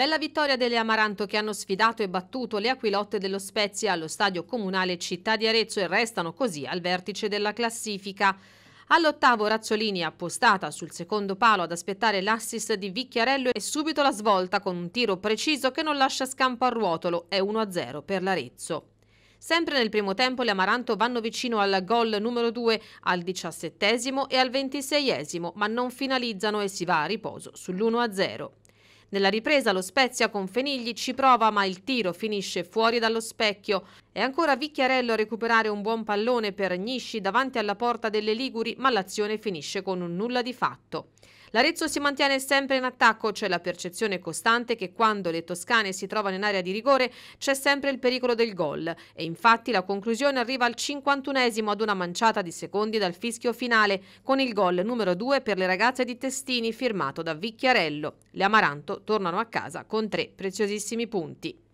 Bella vittoria delle Amaranto che hanno sfidato e battuto le Aquilotte dello Spezia allo stadio comunale Città di Arezzo e restano così al vertice della classifica. All'ottavo Razzolini appostata sul secondo palo ad aspettare l'assist di Vicchiarello e subito la svolta con un tiro preciso che non lascia scampo al ruotolo, è 1-0 per l'Arezzo. Sempre nel primo tempo le Amaranto vanno vicino al gol numero 2 al diciassettesimo e al ventiseiesimo, ma non finalizzano e si va a riposo sull'1-0. Nella ripresa lo Spezia con Fenigli ci prova ma il tiro finisce fuori dallo specchio. È ancora Vicchiarello a recuperare un buon pallone per Gnisci davanti alla porta delle Liguri, ma l'azione finisce con un nulla di fatto. L'Arezzo si mantiene sempre in attacco, c'è la percezione costante che quando le toscane si trovano in area di rigore c'è sempre il pericolo del gol e infatti la conclusione arriva al 51esimo ad una manciata di secondi dal fischio finale con il gol numero 2 per le ragazze di Testini firmato da Vicchiarello. Le Amaranto tornano a casa con tre preziosissimi punti.